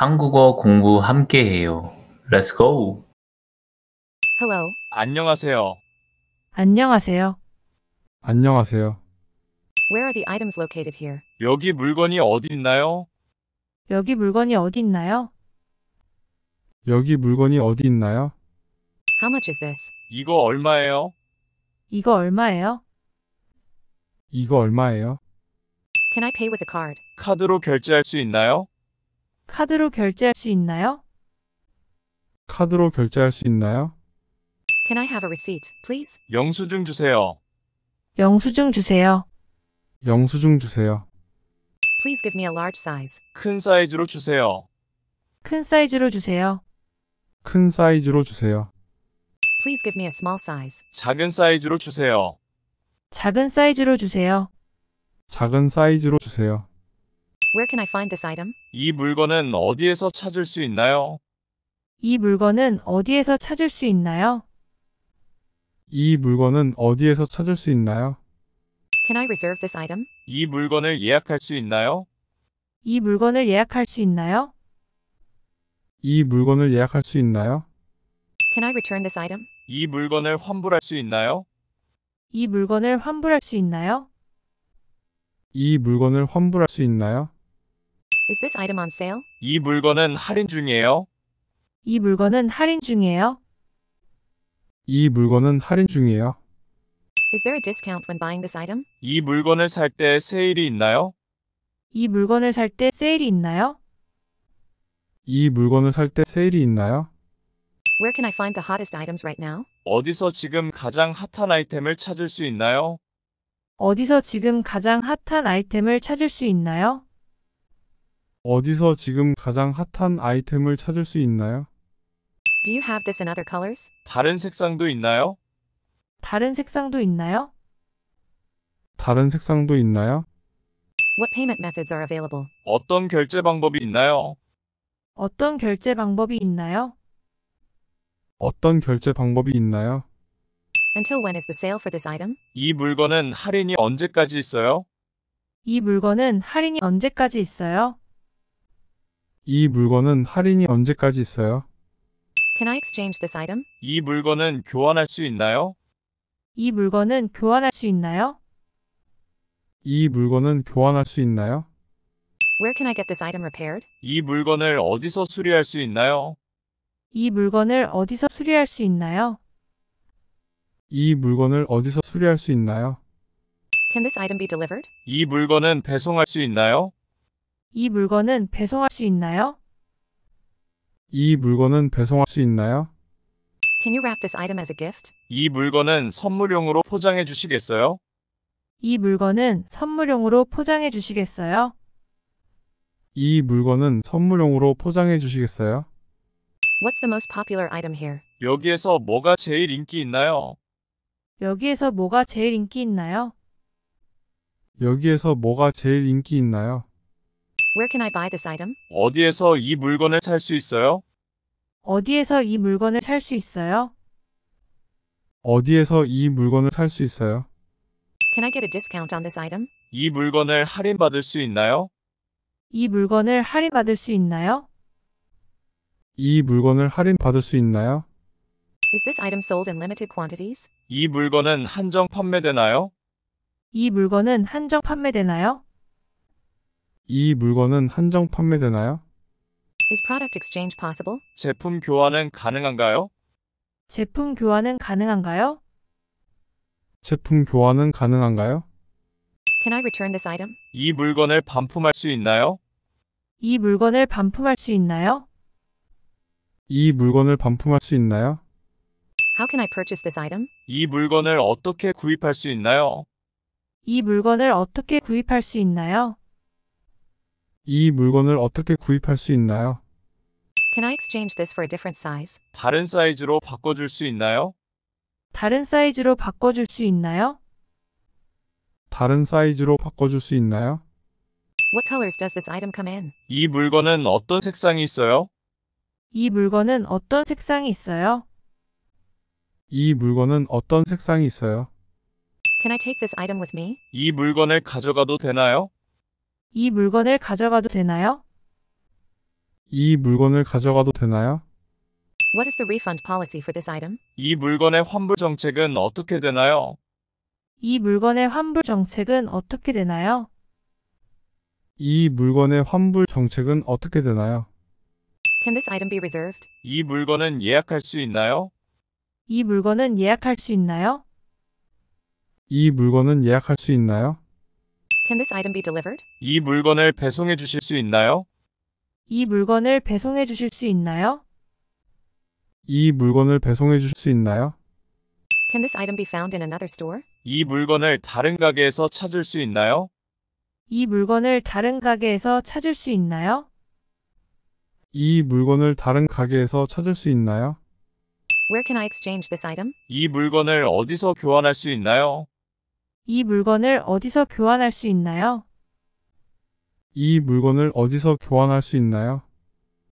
한국어 공부 함께 해요. Let's go. Hello. 안녕하세요. 안녕하세요. 안녕하세요. Where are the items located here? 여기 물건이 어디 있나요? 여기 물건이 어디 있나요? 여기 물건이 어디 있나요? How much is this? 이거 얼마예요? 이거 얼마예요? 이거 얼마예요? Can I pay with a card? 카드로 결제할 수 있나요? 카드로 결제할 수 있나요? 카드로 결제할 수 있나요? Can I have a receipt, please? 영수증 주세요. 영수증 주세요. 영수증 주세요. Please give me a large size. 큰 사이즈로 주세요. 큰 사이즈로 주세요. 큰 사이즈로 주세요. Please give me a small size. 작은 사이즈로 주세요. 작은 사이즈로 주세요. 작은 사이즈로 주세요. Where can I find this item? 이 물건은 어디에서 찾을 수 있나요? 이 물건은 어디에서 찾을 수 있나요? 이 물건은 어디에서 찾을 수 있나요? Can I reserve this item? 이 물건을 예약할 수 있나요? 이 물건을 예약할 수 있나요? 이 물건을 예약할 수 있나요? Can I return this item? 이 물건을 환불할 수 있나요? 이 물건을 환불할 수 있나요? 이 물건을 환불할 수 있나요? Is this item on sale? 이 물건은 할인 중이에요. 이 물건은 할인 중이에요. 이 물건은 할인 중이에요. Is there a discount when buying this item? 이 물건을 살 때 세일이 있나요? 이 물건을 살때 세일이 있나요? 이 물건을 살때 세일이 있나요? Where can I find the hottest items right now? 어디서 지금 가장 핫한 아이템을 찾을 수 있나요? 어디서 지금 가장 핫한 아이템을 찾을 수 있나요? 어디서 지금 가장 핫한 아이템을 찾을 수 있나요? Do you have this in other colors? 다른 색상도 있나요? 다른 색상도 있나요? 다른 색상도 있나요? What payment methods are available? 어떤 결제 방법이 있나요? 어떤 결제 방법이 있나요? 어떤 결제 방법이 있나요? Until when is the sale for this item? 이 물건은 할인이 언제까지 있어요? 이 물건은 할인이 언제까지 있어요? 이 물건은 할인이 언제까지 있어요? Can I exchange this item? 이 물건은 교환할 수 있나요? 이 물건은 교환할 수 있나요? 이 물건은 교환할 수 있나요? Where can I get this item repaired? 이 물건을 어디서 수리할 수 있나요? 이 물건을 어디서 수리할 수 있나요? 이 물건을 어디서 수리할 수 있나요? Can this item be delivered? 이 물건은 배송할 수 있나요? 이 물건은 배송할 수 있나요? 이 물건은 배송할 수 있나요? Can you wrap this item as a gift? 이 물건은 선물용으로 포장해 주시겠어요? 이 물건은 선물용으로 포장해 주시겠어요? 이 물건은 선물용으로 포장해 주시겠어요? What's the most popular item here? 여기에서 뭐가 제일 인기 있나요? 여기에서 뭐가 제일 인기 있나요? 여기에서 뭐가 제일 인기 있나요? Where can I buy this item? 어디에서 이 물건을 살 수 있어요? 어디에서 이 물건을 살 수 있어요? 어디에서 이 물건을 살 수 있어요? Can I get a discount on this item? 이 물건을 할인받을 수 있나요? 이 물건을 할인받을 수 있나요? 이 물건을 할인받을 수 있나요? Is this item sold in limited quantities? 이 물건은 한정 판매되나요? 이 물건은 한정 판매되나요? 이 물건은 한정 판매되나요? Is product exchange possible? 제품 교환은 가능한가요? 제품 교환은 가능한가요? 제품 교환은 가능한가요? Can I return this item? 이 물건을 반품할 수 있나요? 이 물건을 반품할 수 있나요? 이 물건을 반품할 수 있나요? How can I purchase this item? 이 물건을 어떻게 구입할 수 있나요? 이 물건을 어떻게 구입할 수 있나요? 이 물건을 어떻게 구입할 수 있나요? Can I exchange this for a different size? 다른 사이즈로 바꿔줄 수 있나요? 다른 사이즈로 바꿔줄 수 있나요? 다른 사이즈로 바꿔줄 수 있나요? What colors does this item come in? 이 물건은 어떤 색상이 있어요? 이 물건은 어떤 색상이 있어요? 이 물건은 어떤 색상이 있어요? Can I take this item with me? 이 물건을 가져가도 되나요? 이 물건을 가져가도 되나요? 이 물건을 가져가도 되나요? What is the refund policy for this item? 이 물건의 환불 정책은 어떻게 되나요? 이 물건의 환불 정책은 어떻게 되나요? 이 물건의 환불 정책은 어떻게 되나요? Can this item be reserved? 이 물건은 예약할 수 있나요? 이 물건은 예약할 수 있나요? 이 물건은 예약할 수 있나요? Can this item be delivered? 이 물건을 배송해 주실 수 있나요? 이 물건을 배송해 주실 수 있나요? 이 물건을 배송해 주실 수 있나요? Can this item be found in another store? 이 물건을 다른 가게에서 찾을 수 있나요? 이 물건을 다른 가게에서 찾을 수 있나요? 이 물건을 다른 가게에서 찾을 수 있나요? Where can I exchange this item? 이 물건을 어디서 교환할 수 있나요? 이 물건을 어디서 교환할 수 있나요? 이 물건을 어디서 교환할 수 있나요?